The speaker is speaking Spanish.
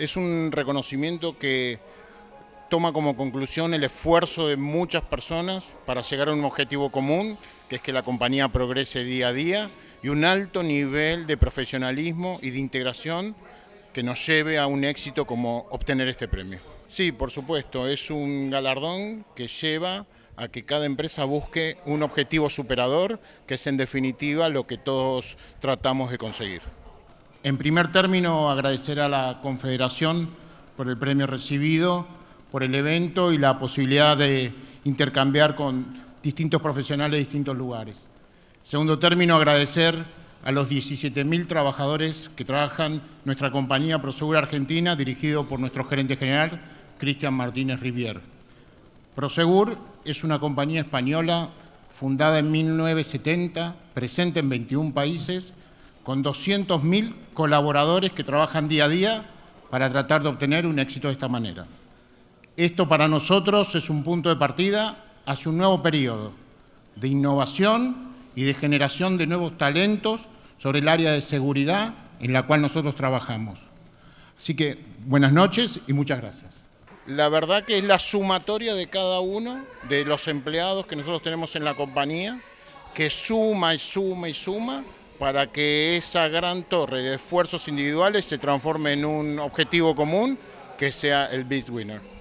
es un reconocimiento que toma como conclusión el esfuerzo de muchas personas para llegar a un objetivo común, que es que la compañía progrese día a día, y un alto nivel de profesionalismo y de integración que nos lleve a un éxito como obtener este premio. Sí, por supuesto, es un galardón que lleva a que cada empresa busque un objetivo superador, que es en definitiva lo que todos tratamos de conseguir. En primer término, agradecer a la Confederación por el premio recibido, por el evento y la posibilidad de intercambiar con distintos profesionales de distintos lugares. Segundo término, agradecer a los 17.000 trabajadores que trabajan nuestra compañía ProSegur Argentina, dirigido por nuestro gerente general, Cristian Martínez Rivier. Prosegur es una compañía española fundada en 1970, presente en 21 países con 200.000 colaboradores que trabajan día a día para tratar de obtener un éxito de esta manera. Esto para nosotros es un punto de partida hacia un nuevo periodo de innovación y de generación de nuevos talentos sobre el área de seguridad en la cual nosotros trabajamos. Así que buenas noches y muchas gracias. La verdad que es la sumatoria de cada uno de los empleados que nosotros tenemos en la compañía, que suma y suma y suma para que esa gran torre de esfuerzos individuales se transforme en un objetivo común que sea el Beast Winner.